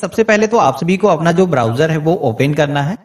सबसे पहले तो आप सभी को अपना जो ब्राउजर है वो ओपन करना है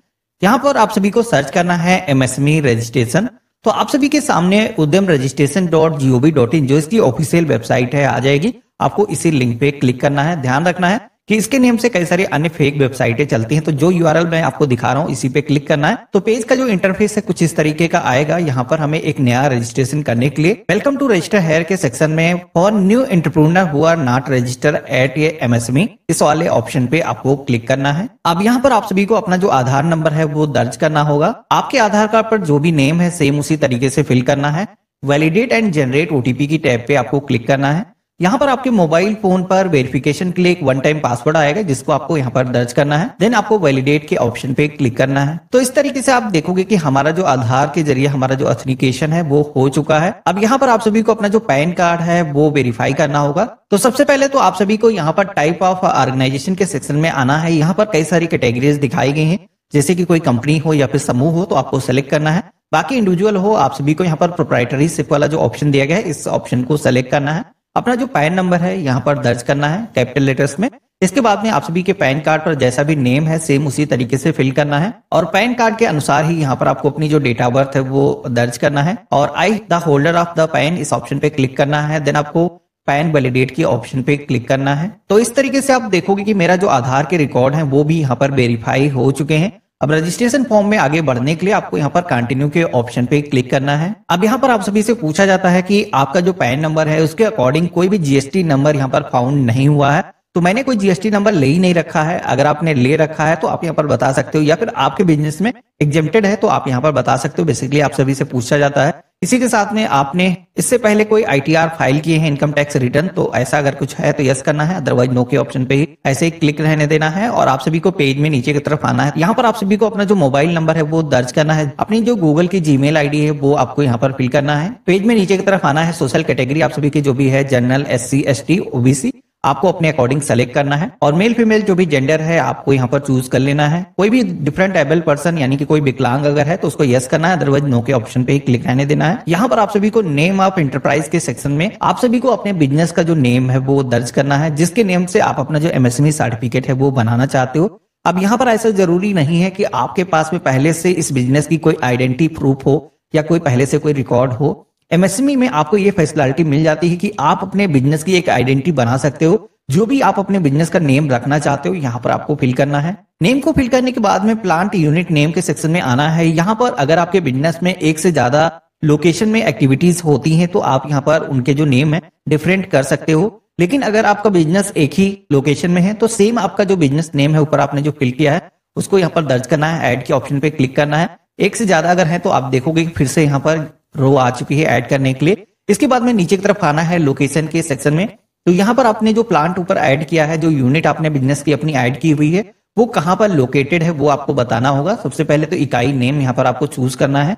यहाँ पर आप सभी को सर्च करना है एमएसएमई रजिस्ट्रेशन e तो आप सभी के सामने Udyam registration dot gov dot in जो इसकी ऑफिशियल वेबसाइट है आ जाएगी आपको इसी लिंक पे क्लिक करना है ध्यान रखना है कि इसके नेम से कई सारी अन्य फेक वेबसाइटें चलती हैं तो जो यू मैं आपको दिखा रहा हूँ इसी पे क्लिक करना है तो पेज का जो इंटरफेस है कुछ इस तरीके का आएगा यहाँ पर हमें एक नया रजिस्ट्रेशन करने के लिए वेलकम टू रजिस्टर हेयर के सेक्शन में for new entrepreneur who are not register at ये मी e, इस वाले ऑप्शन पे आपको क्लिक करना है अब यहाँ पर आप सभी को अपना जो आधार नंबर है वो दर्ज करना होगा आपके आधार कार्ड पर जो भी नेम है सेम उसी तरीके से फिल करना है वैलिडेट एंड जनरेट ओटीपी की टैब पे आपको क्लिक करना है यहाँ पर आपके मोबाइल फोन पर वेरिफिकेशन के लिए एक वन टाइम पासवर्ड आएगा जिसको आपको यहाँ पर दर्ज करना है देन आपको वैलिडेट के ऑप्शन पे क्लिक करना है तो इस तरीके से आप देखोगे कि हमारा जो आधार के जरिए हमारा जो ऑथेंटिकेशन है वो हो चुका है अब यहाँ पर आप सभी को अपना जो पैन कार्ड है वो वेरीफाई करना होगा तो सबसे पहले तो आप सभी को यहाँ पर टाइप ऑफ ऑर्गेनाइजेशन के सेक्शन में आना है यहाँ पर कई सारी कैटेगरीज दिखाई गई है जैसे की कोई कंपनी हो या फिर समूह हो तो आपको सेलेक्ट करना है बाकी इंडिविजुअल हो आप सभी को यहाँ पर प्रोप्राइटरी सिप वाला जो ऑप्शन दिया गया है इस ऑप्शन को सेलेक्ट करना है अपना जो पैन नंबर है यहाँ पर दर्ज करना है कैपिटल लेटर्स में इसके बाद में आप सभी के पैन कार्ड पर जैसा भी नेम है सेम उसी तरीके से फिल करना है और पैन कार्ड के अनुसार ही यहाँ पर आपको अपनी जो डेट ऑफ बर्थ है वो दर्ज करना है और I the holder of the PAN इस ऑप्शन पे क्लिक करना है देन आपको पैन वैलिडेट के ऑप्शन पे क्लिक करना है तो इस तरीके से आप देखोगे की मेरा जो आधार के रिकॉर्ड है वो भी यहाँ पर वेरीफाई हो चुके हैं अब रजिस्ट्रेशन फॉर्म में आगे बढ़ने के लिए आपको यहाँ पर कंटिन्यू के ऑप्शन पे क्लिक करना है अब यहाँ पर आप सभी से पूछा जाता है कि आपका जो पैन नंबर है उसके अकॉर्डिंग कोई भी जीएसटी नंबर यहाँ पर फाउंड नहीं हुआ है तो मैंने कोई जीएसटी नंबर ले ही नहीं रखा है अगर आपने ले रखा है तो आप यहाँ पर बता सकते हो या फिर आपके बिजनेस में एग्जेप्टेड है तो आप यहाँ पर बता सकते हो बेसिकली आप सभी से पूछा जाता है इसी के साथ में आपने इससे पहले कोई आईटीआर फाइल किए हैं इनकम टैक्स रिटर्न तो ऐसा अगर कुछ है तो यस करना है अदरवाइज नो के ऑप्शन पे ही ऐसे ही क्लिक रहने देना है और आप सभी को पेज में नीचे की तरफ आना है यहाँ पर आप सभी को अपना जो मोबाइल नंबर है वो दर्ज करना है अपनी जो गूगल की जी मेल है वो आपको यहाँ पर फिल करना है पेज में नीचे की तरफ आना है सोशल कैटेगरी आप सभी की जो भी है general S C S T OBC आपको अपने अकॉर्डिंग सेलेक्ट करना है और मेल फीमेल जो भी जेंडर है आपको यहाँ पर चूज कर लेना है कोई भी डिफरेंट एबल पर्सन यानी कि कोई विकलांग अगर है तो उसको यस करना है अदरवाइज नो के ऑप्शन पे क्लिक रहने देना है यहाँ पर आप सभी को नेम ऑफ एंटरप्राइज के सेक्शन में आप सभी को अपने बिजनेस का जो नेम है वो दर्ज करना है जिसके नेम से आप अपना जो एमएसएमई सर्टिफिकेट e है वो बनाना चाहते हो अब यहाँ पर ऐसा जरूरी नहीं है कि आपके पास में पहले से इस बिजनेस की कोई आइडेंटिटी प्रूफ हो या कोई पहले से कोई रिकॉर्ड हो एमएसएमई e में आपको ये फैसिलिटी मिल जाती है कि आप अपने बिजनेस की एक आइडेंटिटी बना सकते हो जो भी आप अपने बिजनेस का नेम रखना चाहते हो यहाँ पर आपको फिल करना है नेम को फिल करने के बाद में प्लांट यूनिट नेम के सेक्शन में आना है यहाँ पर अगर आपके बिजनेस में एक से ज्यादा लोकेशन में एक्टिविटीज होती हैं तो आप यहाँ पर उनके जो नेम है डिफरेंट कर सकते हो लेकिन अगर आपका बिजनेस एक ही लोकेशन में है तो सेम आपका जो बिजनेस नेम है ऊपर आपने जो फिल किया है उसको यहाँ पर दर्ज करना है एड के ऑप्शन पे क्लिक करना है एक से ज्यादा अगर है तो आप देखोगे फिर से यहाँ पर रो आ चुकी है ऐड करने के लिए इसके बाद में नीचे की तरफ आना है लोकेशन के सेक्शन में तो यहाँ पर आपने जो प्लांट ऊपर ऐड किया है जो यूनिट आपने बिजनेस की अपनी ऐड की हुई है वो कहाँ पर लोकेटेड है वो आपको बताना होगा सबसे पहले तो इकाई नेम यहाँ पर आपको चूज करना है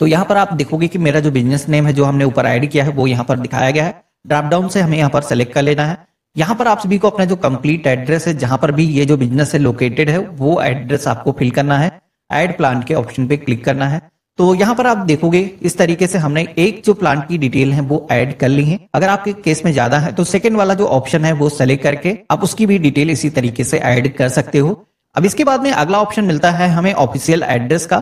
तो यहाँ पर आप देखोगे कि मेरा जो बिजनेस नेम है जो हमने ऊपर ऐड किया है वो यहाँ पर दिखाया गया है ड्रॉप डाउन से हमें यहाँ पर सेलेक्ट कर लेना है यहाँ पर आप सभी को अपना जो कंप्लीट एड्रेस है जहां पर भी ये जो बिजनेस है लोकेटेड है वो एड्रेस आपको फिल करना है एड प्लांट के ऑप्शन पे क्लिक करना है तो यहाँ पर आप देखोगे इस तरीके से हमने एक जो प्लांट की डिटेल है वो ऐड कर ली है अगर आपके केस में ज्यादा है तो सेकंड वाला जो ऑप्शन है वो सेलेक्ट करके आप उसकी भी डिटेल इसी तरीके से ऐड कर सकते हो अब इसके बाद में अगला ऑप्शन मिलता है हमें ऑफिशियल एड्रेस का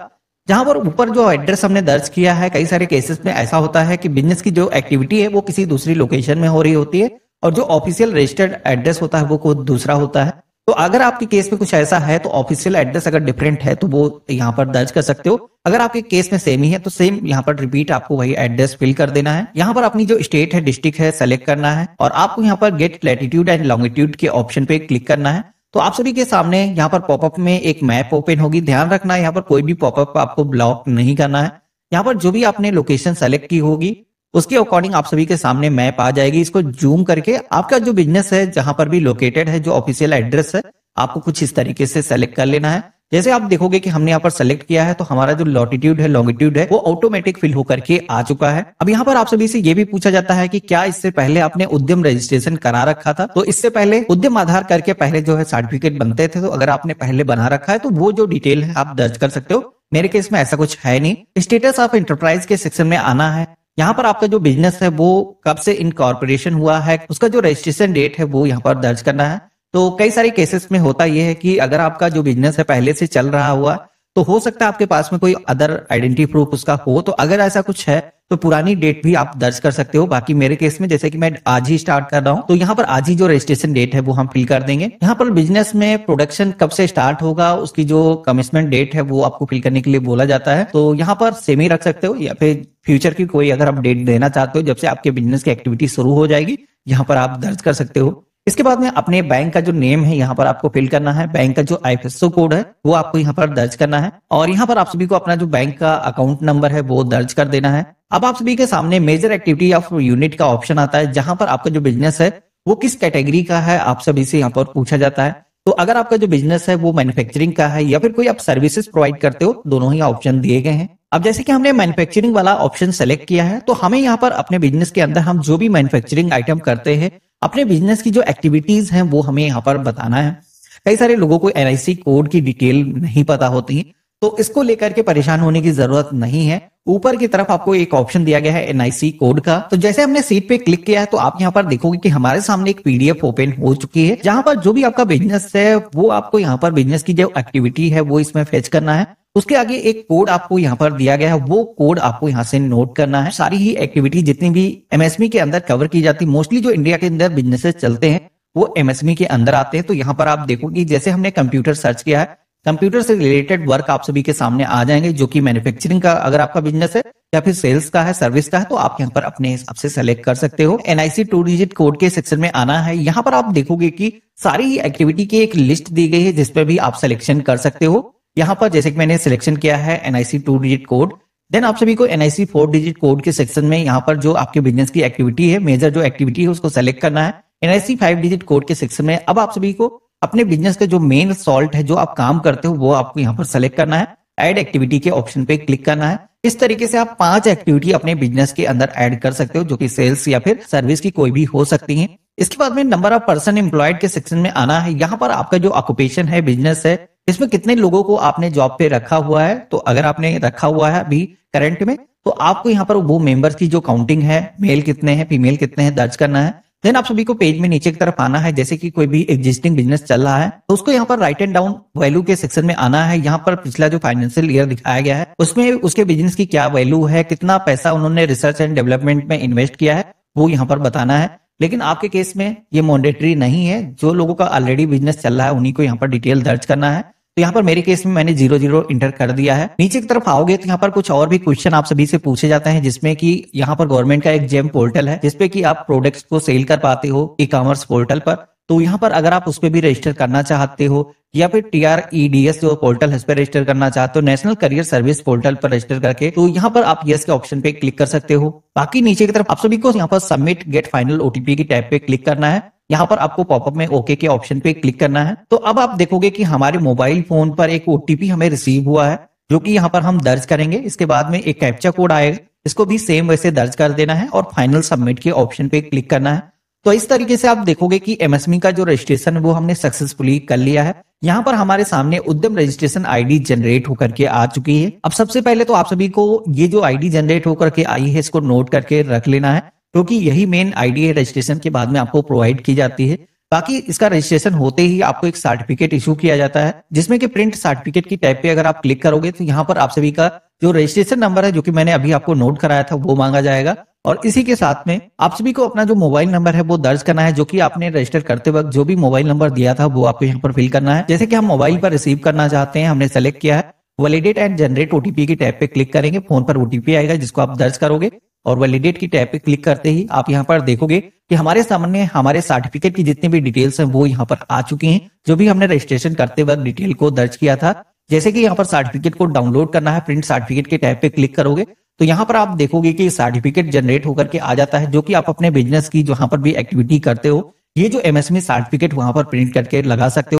जहां पर ऊपर जो एड्रेस हमने दर्ज किया है कई सारे केसेस में ऐसा होता है कि बिजनेस की जो एक्टिविटी है वो किसी दूसरी लोकेशन में हो रही होती है और जो ऑफिशियल रजिस्टर्ड एड्रेस होता है वो कोई दूसरा होता है तो अगर आपके केस में कुछ ऐसा है तो ऑफिशियल एड्रेस अगर डिफरेंट है तो वो यहाँ पर दर्ज कर सकते हो अगर आपके केस में सेम ही है तो सेम यहाँ पर रिपीट आपको वही एड्रेस फिल कर देना है यहाँ पर अपनी जो स्टेट है डिस्ट्रिक्ट है सेलेक्ट करना है और आपको यहाँ पर गेट लैटिट्यूड एंड लॉन्गिट्यूड के ऑप्शन पे क्लिक करना है तो आप सभी के सामने यहाँ पर पॉपअप में एक मैप ओपन होगी ध्यान रखना है यहाँ पर कोई भी पॉपअप आपको ब्लॉक नहीं करना है यहाँ पर जो भी आपने लोकेशन सेलेक्ट की होगी उसके अकॉर्डिंग आप सभी के सामने मैप आ जाएगी इसको जूम करके आपका जो बिजनेस है जहां पर भी लोकेटेड है जो ऑफिशियल एड्रेस है आपको कुछ इस तरीके से सेलेक्ट कर लेना है जैसे आप देखोगे कि हमने यहाँ पर सेलेक्ट किया है तो हमारा जो लॉटिट्यूड है लॉन्गिट्यूड है वो ऑटोमेटिक फिल होकर के आ चुका है अब यहाँ पर आप सभी से ये भी पूछा जाता है कि क्या इससे पहले आपने उद्यम रजिस्ट्रेशन करा रखा था तो इससे पहले उद्यम आधार करके पहले जो है सर्टिफिकेट बनते थे तो अगर आपने पहले बना रखा है तो वो जो डिटेल है आप दर्ज कर सकते हो मेरे केस में ऐसा कुछ है नहीं स्टेटस ऑफ इंटरप्राइज के सेक्शन में आना है यहाँ पर आपका जो बिजनेस है वो कब से इनकॉर्पोरेशन हुआ है उसका जो रजिस्ट्रेशन डेट है वो यहाँ पर दर्ज करना है तो कई सारे केसेस में होता यह है कि अगर आपका जो बिजनेस है पहले से चल रहा हुआ तो हो सकता है आपके पास में कोई अदर आइडेंटिटी प्रूफ उसका हो तो अगर ऐसा कुछ है तो पुरानी डेट भी आप दर्ज कर सकते हो बाकी मेरे केस में जैसे कि मैं आज ही स्टार्ट कर रहा हूँ तो यहाँ पर आज ही जो रजिस्ट्रेशन डेट है वो हम फिल कर देंगे यहाँ पर बिजनेस में प्रोडक्शन कब से स्टार्ट होगा उसकी जो कमिशमेंट डेट है वो आपको फिल करने के लिए बोला जाता है तो यहाँ पर सेमी रख सकते हो या फिर फ्यूचर की कोई अगर अपडेट देना चाहते हो जब से आपके बिजनेस की एक्टिविटी शुरू हो जाएगी यहाँ पर आप दर्ज कर सकते हो इसके बाद में अपने बैंक का जो नेम है यहाँ पर आपको फिल करना है बैंक का जो आई कोड है वो आपको यहाँ पर दर्ज करना है और यहाँ पर आप सभी को अपना जो बैंक का अकाउंट नंबर है वो दर्ज कर देना है अब आप सभी के सामने मेजर एक्टिविटी ऑफ यूनिट का ऑप्शन आता है जहां पर आपका जो बिजनेस है वो किस कैटेगरी का है आप सभी से यहाँ पर पूछा जाता है तो अगर आपका जो बिजनेस है वो मैन्युफैक्चरिंग का है या फिर कोई आप सर्विसेज प्रोवाइड करते हो दोनों ही ऑप्शन दिए गए हैं अब जैसे कि हमने मैन्युफैक्चरिंग वाला ऑप्शन सेलेक्ट किया है तो हमें यहाँ पर अपने बिजनेस के अंदर हम जो भी मैन्युफैक्चरिंग आइटम करते हैं अपने बिजनेस की जो एक्टिविटीज हैं वो हमें यहाँ पर बताना है कई सारे लोगों को एन कोड की डिटेल नहीं पता होती है तो इसको लेकर के परेशान होने की जरूरत नहीं है ऊपर की तरफ आपको एक ऑप्शन दिया गया है एनआईसी कोड का तो जैसे हमने सीट पे क्लिक किया है तो आप यहाँ पर देखोगे कि हमारे सामने एक पीडीएफ ओपन हो चुकी है जहां पर जो भी आपका बिजनेस है वो आपको यहाँ पर बिजनेस की जो एक्टिविटी है वो इसमें फेच करना है उसके आगे एक कोड आपको यहाँ पर दिया गया है वो कोड आपको यहाँ से नोट करना है सारी ही एक्टिविटी जितनी भी एमएसएमई e के अंदर कवर की जाती है मोस्टली जो इंडिया के अंदर बिजनेसेस चलते हैं वो एमएसएमई e के अंदर आते हैं तो यहाँ पर आप देखोगे जैसे हमने कंप्यूटर सर्च किया है कंप्यूटर से रिलेटेड वर्क आप सभी के सामने आ जाएंगे जो कि मैन्युफैक्चरिंग का अगर आपका बिजनेस है या फिर सेल्स का है सर्विस का है तो आप यहाँ पर अपने हिसाब से सेलेक्ट कर सकते हो एनआईसी टू डिजिट कोड के सेक्शन में आना है यहाँ पर आप देखोगे कि सारी एक्टिविटी की एक लिस्ट दी गई है जिसपे भी आप सिलेक्शन कर सकते हो यहाँ पर जैसे कि मैंने सिलेक्शन किया है NIC two digit code then आप सभी को एनआईसी फोर डिजिट कोड के सेक्शन में यहाँ पर जो आपके बिजनेस की एक्टिविटी है मेजर जो एक्टिविटी है उसको सेलेक्ट करना है एनआईसी फाइव डिजिट कोड के सेक्शन में अब आप सभी को अपने बिजनेस का जो मेन सॉल्ट है जो आप काम करते हो वो आपको यहाँ पर सेलेक्ट करना है एड एक्टिविटी के ऑप्शन पे क्लिक करना है इस तरीके से आप पांच एक्टिविटी अपने बिजनेस के अंदर ऐड कर सकते हो जो कि सेल्स या फिर सर्विस की कोई भी हो सकती है इसके बाद में नंबर ऑफ पर्सन एम्प्लॉयड के सेक्शन में आना है यहाँ पर आपका जो ऑक्यूपेशन है बिजनेस है इसमें कितने लोगों को आपने जॉब पे रखा हुआ है तो अगर आपने रखा हुआ है अभी करंट में तो आपको यहाँ पर वो मेंबर्स की जो काउंटिंग है मेल कितने हैं फीमेल कितने हैं दर्ज करना है देन आप सभी को पेज में नीचे की तरफ आना है जैसे कि कोई भी एग्जिस्टिंग बिजनेस चल रहा है तो उसको यहाँ पर राइट एंड डाउन वैल्यू के सेक्शन में आना है यहाँ पर पिछला जो फाइनेंशियल ईयर दिखाया गया है उसमें उसके बिजनेस की क्या वैल्यू है कितना पैसा उन्होंने रिसर्च एंड डेवलपमेंट में इन्वेस्ट किया है वो यहाँ पर बताना है लेकिन आपके केस में ये मॉन्डेटरी नहीं है जो लोगों का ऑलरेडी बिजनेस चल रहा है उन्हीं को यहाँ पर डिटेल दर्ज करना है तो यहाँ पर मेरे केस में मैंने जीरो जीरो इंटर कर दिया है नीचे की तरफ आओगे तो यहाँ पर कुछ और भी क्वेश्चन आप सभी से पूछे जाते हैं जिसमें कि यहाँ पर गवर्नमेंट का एक जेम पोर्टल है जिसपे कि आप प्रोडक्ट्स को सेल कर पाते हो ई कॉमर्स पोर्टल पर तो यहाँ पर अगर आप उस पर भी रजिस्टर करना चाहते हो या फिर T R E D S जो पोर्टल है उस पर रजिस्टर करना चाहते हो नेशनल करियर सर्विस पोर्टल पर रजिस्टर करके तो यहाँ पर आप यस के ऑप्शन पे क्लिक कर सकते हो बाकी नीचे की तरफ आप सभी को यहाँ पर सबमिट गेट फाइनल ओटीपी की टैब पे क्लिक करना है यहाँ पर आपको पॉपअप में ओके के ऑप्शन पे क्लिक करना है तो अब आप देखोगे कि हमारे मोबाइल फोन पर एक ओटीपी हमें रिसीव हुआ है जो कि यहाँ पर हम दर्ज करेंगे इसके बाद में एक कैप्चा कोड आएगा इसको भी सेम वैसे दर्ज कर देना है और फाइनल सबमिट के ऑप्शन पे क्लिक करना है तो इस तरीके से आप देखोगे कि एमएसमी e का जो रजिस्ट्रेशन है वो हमने सक्सेसफुली कर लिया है यहाँ पर हमारे सामने उद्यम रजिस्ट्रेशन आईडी जनरेट होकर के आ चुकी है अब सबसे पहले तो आप सभी को ये जो आईडी जनरेट होकर के आई है इसको नोट करके रख लेना है क्योंकि तो यही मेन आईडीए रजिस्ट्रेशन के बाद में आपको प्रोवाइड की जाती है बाकी इसका रजिस्ट्रेशन होते ही आपको एक सर्टिफिकेट इशू किया जाता है जिसमें कि प्रिंट सर्टिफिकेट की टाइप पे अगर आप क्लिक करोगे तो यहाँ पर आप सभी का जो रजिस्ट्रेशन नंबर है जो कि मैंने अभी आपको नोट कराया था वो मांगा जाएगा और इसी के साथ में आप सभी को अपना जो मोबाइल नंबर है वो दर्ज करना है जो कि आपने रजिस्टर करते वक्त जो भी मोबाइल नंबर दिया था वो आपको यहाँ पर फिल करना है जैसे कि हम मोबाइल पर रिसीव करना चाहते हैं हमने सेलेक्ट किया है वैलिडेट एंड जनरेट ओटीपी की टाइप पे क्लिक करेंगे फोन पर ओटीपी आएगा जिसको आप दर्ज करोगे और वैलिडेट की टैब पे क्लिक करते ही आप यहाँ पर देखोगे कि हमारे सामने हमारे सर्टिफिकेट की जितनी भी डिटेल्स हैं वो यहाँ पर आ चुकी हैं जो भी हमने रजिस्ट्रेशन करते वक्त डिटेल को दर्ज किया था जैसे कि यहाँ पर सर्टिफिकेट को डाउनलोड करना है प्रिंट सर्टिफिकेट के टैब पे क्लिक करोगे तो यहाँ पर आप देखोगे की सर्टिफिकेट जनरेट होकर के आ जाता है जो की आप अपने बिजनेस की जहाँ पर भी एक्टिविटी करते हो ये जो एमएसएमई सर्टिफिकेट वहां पर प्रिंट करके लगा सकते हो